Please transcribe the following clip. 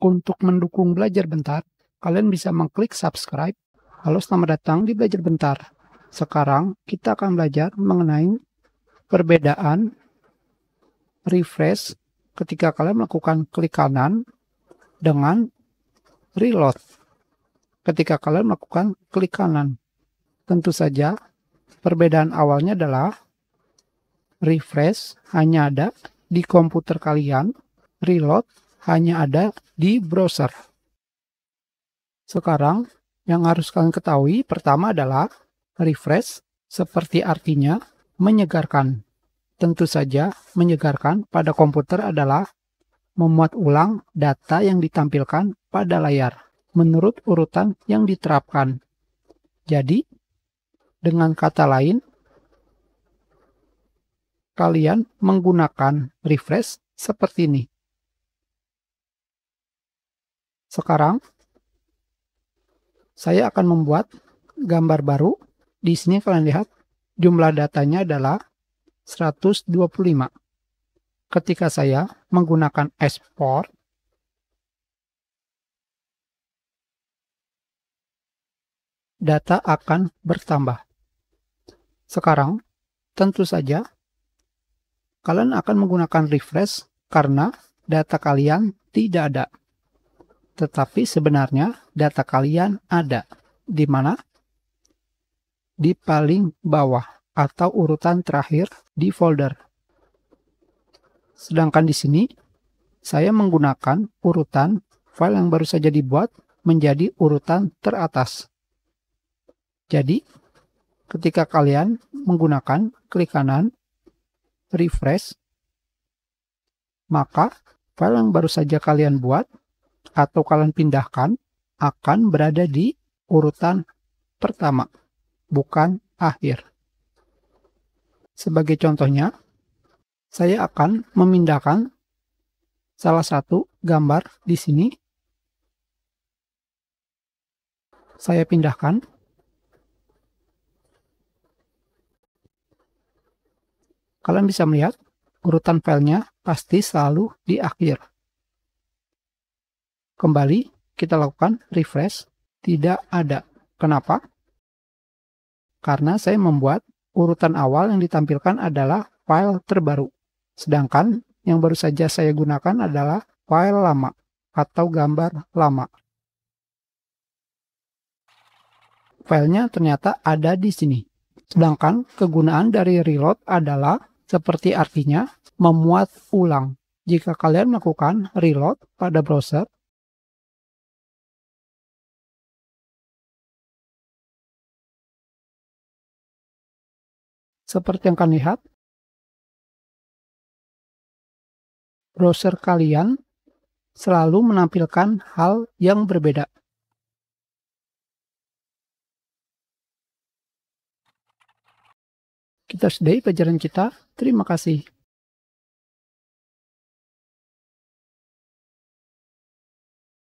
Untuk mendukung belajar bentar, kalian bisa mengklik subscribe. Halo, selamat datang di Belajar Bentar. Sekarang kita akan belajar mengenai perbedaan refresh ketika kalian melakukan klik kanan dengan reload ketika kalian melakukan klik kanan. Tentu saja perbedaan awalnya adalah refresh hanya ada di komputer kalian, reload hanya ada di browser. Sekarang, yang harus kalian ketahui pertama adalah refresh, seperti artinya menyegarkan. Tentu saja, menyegarkan pada komputer adalah memuat ulang data yang ditampilkan pada layar menurut urutan yang diterapkan. Jadi, dengan kata lain, kalian menggunakan refresh seperti ini. Sekarang saya akan membuat gambar baru. Di sini kalian lihat jumlah datanya adalah 125. Ketika saya menggunakan export data akan bertambah. Sekarang, tentu saja, kalian akan menggunakan refresh karena data kalian tidak ada. Tetapi sebenarnya data kalian ada di mana? Di paling bawah atau urutan terakhir di folder. Sedangkan di sini, saya menggunakan urutan file yang baru saja dibuat menjadi urutan teratas. Jadi, ketika kalian menggunakan klik kanan, refresh, maka file yang baru saja kalian buat atau kalian pindahkan akan berada di urutan pertama, bukan akhir. Sebagai contohnya, saya akan memindahkan salah satu gambar di sini. Saya pindahkan. Kalian bisa melihat urutan filenya pasti selalu di akhir. Kembali kita lakukan refresh, tidak ada. Kenapa? Karena saya membuat urutan awal yang ditampilkan adalah file terbaru. Sedangkan yang baru saja saya gunakan adalah file lama atau gambar lama. Filenya ternyata ada di sini. Sedangkan kegunaan dari reload adalah seperti artinya memuat ulang. Jika kalian melakukan reload pada browser, Seperti yang kalian lihat, browser kalian selalu menampilkan hal yang berbeda. Kita sudahi pelajaran kita. Terima kasih.